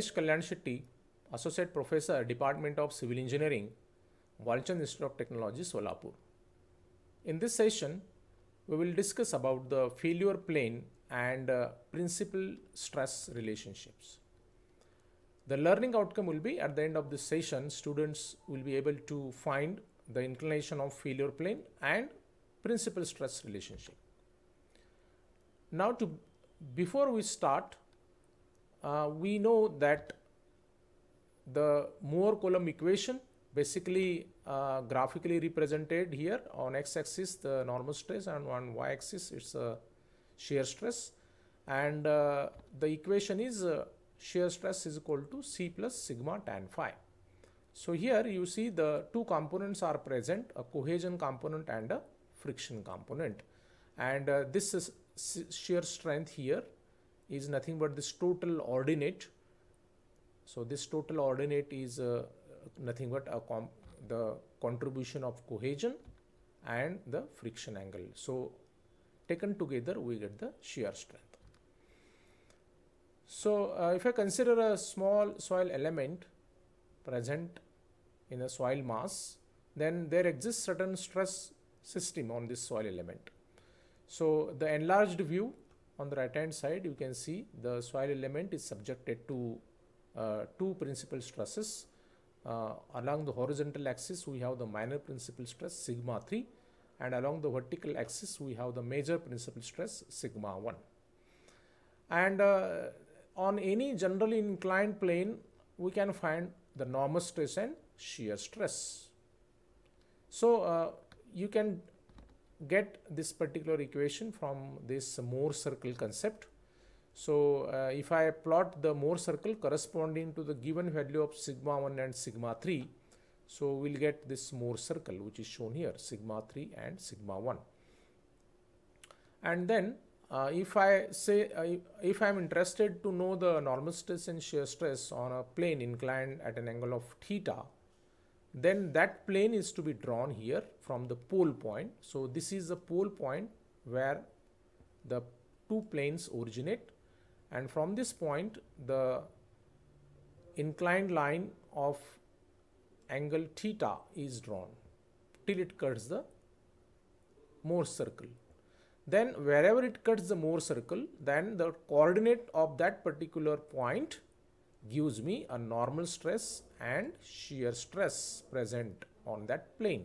Ish Kalyan Shetty, Associate Professor, Department of Civil Engineering, Walchand Institute of Technology, Solapur. In this session, we will discuss about the failure plane and uh, principal stress relationships. The learning outcome will be at the end of this session, students will be able to find the inclination of failure plane and principal stress relationship. Now to before we start, uh, we know that the Moore Coulomb equation basically uh, graphically represented here on x-axis the normal stress and on y-axis it's a shear stress and uh, the equation is uh, shear stress is equal to c plus sigma tan phi. So here you see the two components are present a cohesion component and a friction component and uh, this is shear strength here is nothing but this total ordinate. So this total ordinate is uh, nothing but the contribution of cohesion and the friction angle. So taken together we get the shear strength. So uh, if I consider a small soil element present in a soil mass, then there exists certain stress system on this soil element. So the enlarged view on the right hand side you can see the soil element is subjected to uh, two principal stresses uh, along the horizontal axis we have the minor principal stress sigma 3 and along the vertical axis we have the major principal stress sigma 1 and uh, on any generally inclined plane we can find the normal stress and shear stress so uh, you can get this particular equation from this Mohr circle concept. So, uh, if I plot the Mohr circle corresponding to the given value of sigma 1 and sigma 3, so we'll get this Mohr circle which is shown here sigma 3 and sigma 1. And then uh, if I say uh, if I am interested to know the normal stress and shear stress on a plane inclined at an angle of theta, then that plane is to be drawn here from the pole point. So this is the pole point where the two planes originate and from this point the inclined line of angle theta is drawn till it cuts the Mohr circle. Then wherever it cuts the Mohr circle then the coordinate of that particular point gives me a normal stress and shear stress present on that plane.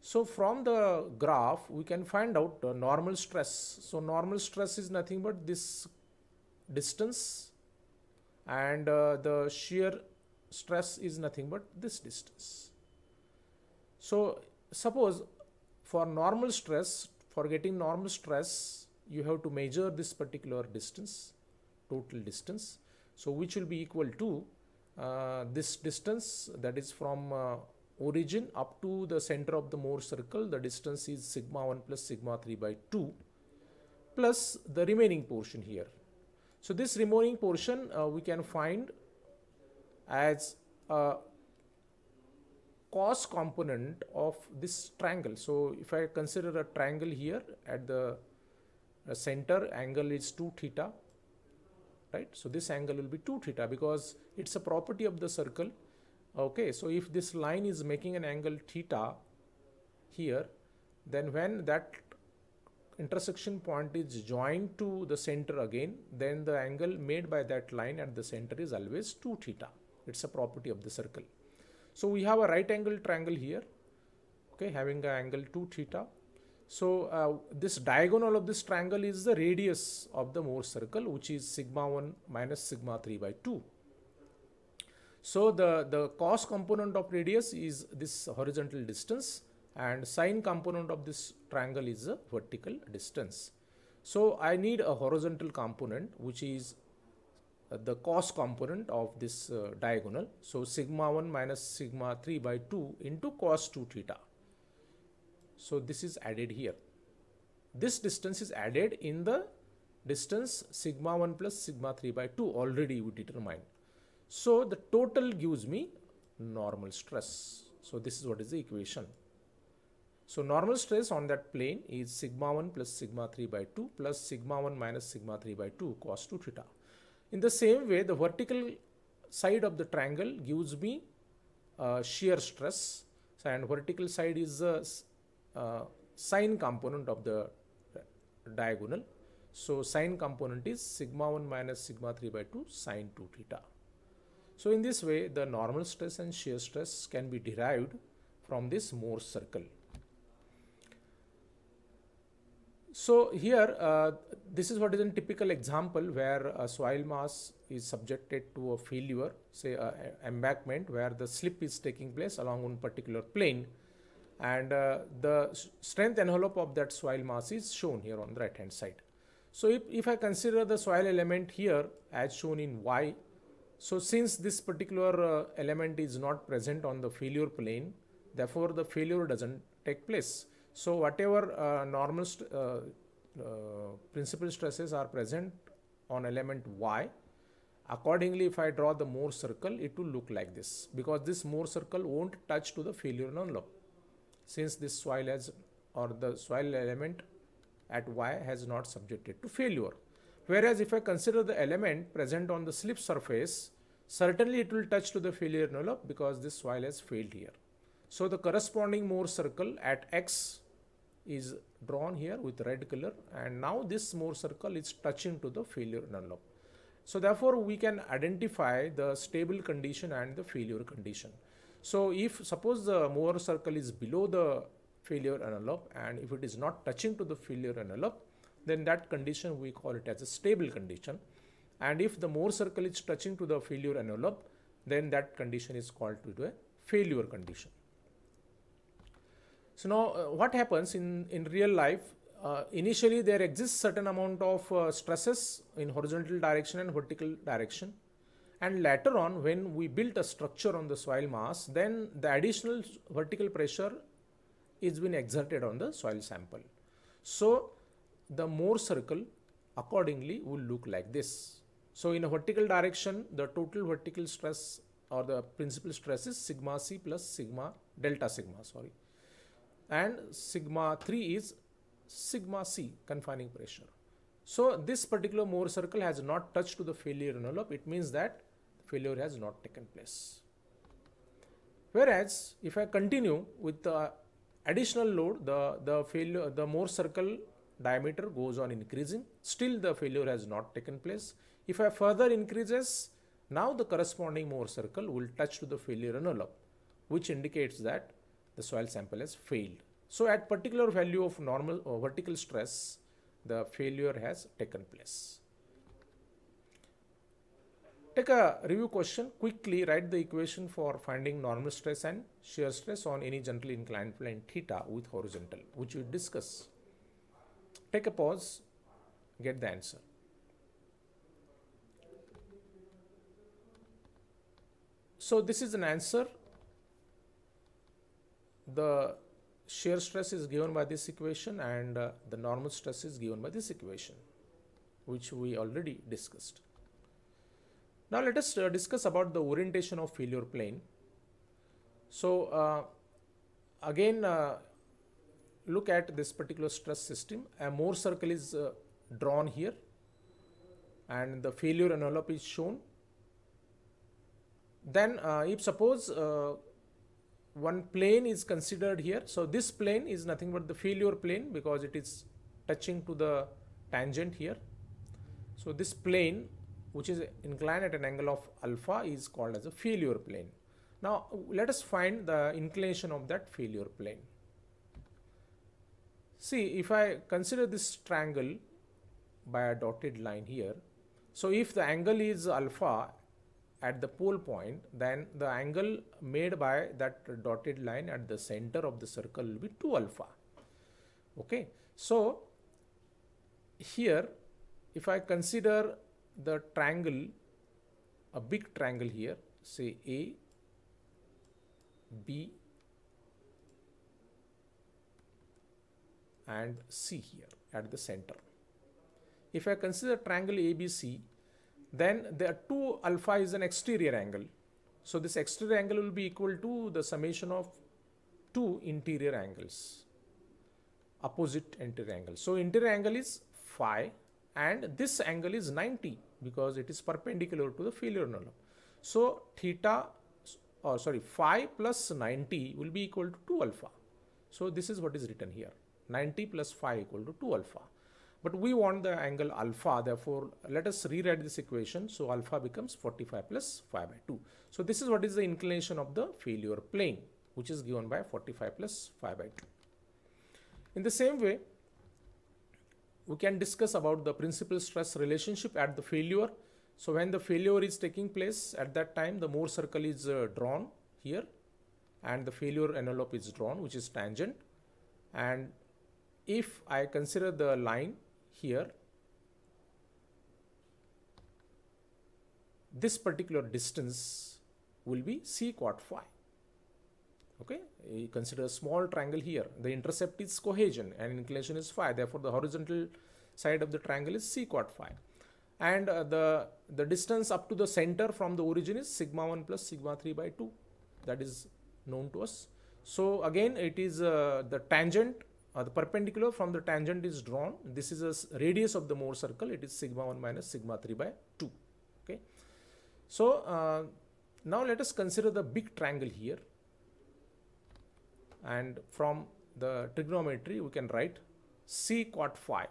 So from the graph we can find out the normal stress. So normal stress is nothing but this distance and uh, the shear stress is nothing but this distance. So suppose for normal stress for getting normal stress you have to measure this particular distance total distance so which will be equal to uh, this distance that is from uh, origin up to the center of the Mohr circle the distance is sigma 1 plus sigma 3 by 2 plus the remaining portion here. So this remaining portion uh, we can find as a cos component of this triangle. So if I consider a triangle here at the uh, center angle is 2 theta right so this angle will be 2 theta because it's a property of the circle okay so if this line is making an angle theta here then when that intersection point is joined to the center again then the angle made by that line at the center is always 2 theta it's a property of the circle so we have a right angle triangle here okay having an angle 2 theta so uh, this diagonal of this triangle is the radius of the Mohr circle which is sigma 1 minus sigma 3 by 2. So the, the cos component of radius is this horizontal distance and sine component of this triangle is the vertical distance. So I need a horizontal component which is uh, the cos component of this uh, diagonal. So sigma 1 minus sigma 3 by 2 into cos 2 theta. So this is added here. This distance is added in the distance sigma 1 plus sigma 3 by 2 already we determined. So the total gives me normal stress. So this is what is the equation. So normal stress on that plane is sigma 1 plus sigma 3 by 2 plus sigma 1 minus sigma 3 by 2 cos 2 theta. In the same way, the vertical side of the triangle gives me uh, shear stress and vertical side is uh, uh, sine component of the diagonal. So sine component is sigma 1 minus sigma 3 by 2 sine 2 theta. So in this way the normal stress and shear stress can be derived from this Mohr circle. So here uh, this is what is a typical example where a soil mass is subjected to a failure say uh, embankment where the slip is taking place along one particular plane and uh, the strength envelope of that soil mass is shown here on the right hand side. So if, if I consider the soil element here as shown in Y, so since this particular uh, element is not present on the failure plane, therefore the failure doesn't take place. So whatever uh, normal st uh, uh, principal stresses are present on element Y, accordingly if I draw the Mohr circle, it will look like this because this Mohr circle won't touch to the failure envelope since this soil has or the soil element at y has not subjected to failure. Whereas if I consider the element present on the slip surface, certainly it will touch to the failure envelope because this soil has failed here. So the corresponding Mohr circle at x is drawn here with red color and now this Mohr circle is touching to the failure envelope. So therefore we can identify the stable condition and the failure condition. So if suppose the Mohr circle is below the failure envelope and if it is not touching to the failure envelope, then that condition we call it as a stable condition. And if the Mohr circle is touching to the failure envelope, then that condition is called to a failure condition. So now uh, what happens in, in real life, uh, initially there exists certain amount of uh, stresses in horizontal direction and vertical direction and later on when we built a structure on the soil mass then the additional vertical pressure is being exerted on the soil sample. So the Mohr circle accordingly will look like this. So in a vertical direction the total vertical stress or the principal stress is sigma c plus sigma delta sigma sorry and sigma 3 is sigma c confining pressure. So this particular Mohr circle has not touched to the failure envelope. It means that failure has not taken place. Whereas if I continue with the additional load, the, the failure, the more circle diameter goes on increasing, still the failure has not taken place. If I further increases, now the corresponding Mohr circle will touch to the failure envelope, which indicates that the soil sample has failed. So at particular value of normal or uh, vertical stress, the failure has taken place take a review question quickly write the equation for finding normal stress and shear stress on any gently inclined plane theta with horizontal which we discuss take a pause get the answer so this is an answer the shear stress is given by this equation and uh, the normal stress is given by this equation which we already discussed now let us uh, discuss about the orientation of failure plane. So uh, again, uh, look at this particular stress system. A Mohr circle is uh, drawn here and the failure envelope is shown. Then uh, if suppose uh, one plane is considered here. So this plane is nothing but the failure plane because it is touching to the tangent here. So this plane which is inclined at an angle of alpha is called as a failure plane. Now let us find the inclination of that failure plane. See if I consider this triangle by a dotted line here. So if the angle is alpha at the pole point then the angle made by that dotted line at the center of the circle will be 2 alpha. Okay. So here if I consider the triangle, a big triangle here, say A, B, and C here at the center. If I consider triangle ABC, then the 2 alpha is an exterior angle. So this exterior angle will be equal to the summation of two interior angles, opposite interior angles. So interior angle is phi and this angle is 90 because it is perpendicular to the failure column. So theta or uh, sorry phi plus 90 will be equal to 2 alpha. So this is what is written here 90 plus phi equal to 2 alpha. But we want the angle alpha therefore let us rewrite this equation so alpha becomes 45 plus phi by 2. So this is what is the inclination of the failure plane which is given by 45 plus 5 by 2. In the same way we can discuss about the principal stress relationship at the failure. So when the failure is taking place at that time, the Mohr circle is uh, drawn here and the failure envelope is drawn, which is tangent. And if I consider the line here, this particular distance will be c quad phi okay you consider a small triangle here the intercept is cohesion and inclination is phi therefore the horizontal side of the triangle is c quad phi and uh, the the distance up to the center from the origin is sigma 1 plus sigma 3 by 2 that is known to us so again it is uh, the tangent uh, the perpendicular from the tangent is drawn this is a radius of the Mohr circle it is sigma 1 minus sigma 3 by 2 okay so uh, now let us consider the big triangle here and from the trigonometry we can write c quad phi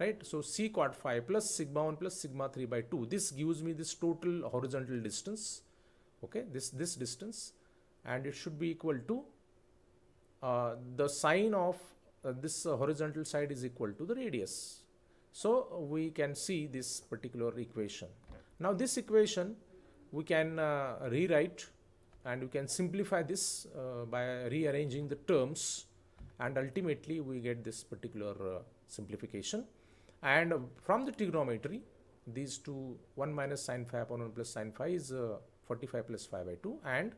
right so c quad phi plus sigma 1 plus sigma 3 by 2 this gives me this total horizontal distance okay this this distance and it should be equal to uh, the sine of uh, this uh, horizontal side is equal to the radius so we can see this particular equation now this equation we can uh, rewrite and we can simplify this uh, by rearranging the terms and ultimately we get this particular uh, simplification and from the trigonometry these two 1 minus sine phi upon 1 plus sine phi is uh, 45 plus 5 by 2 and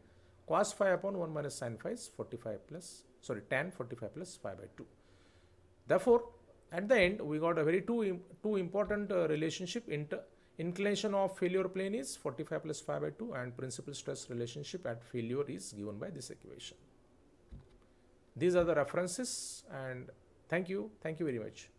cos phi upon 1 minus sine phi is 45 plus sorry tan 45 plus 5 by 2 therefore at the end we got a very two two important uh, relationship inter Inclination of failure plane is 45 plus 5 by 2 and principal stress relationship at failure is given by this equation. These are the references and thank you. Thank you very much.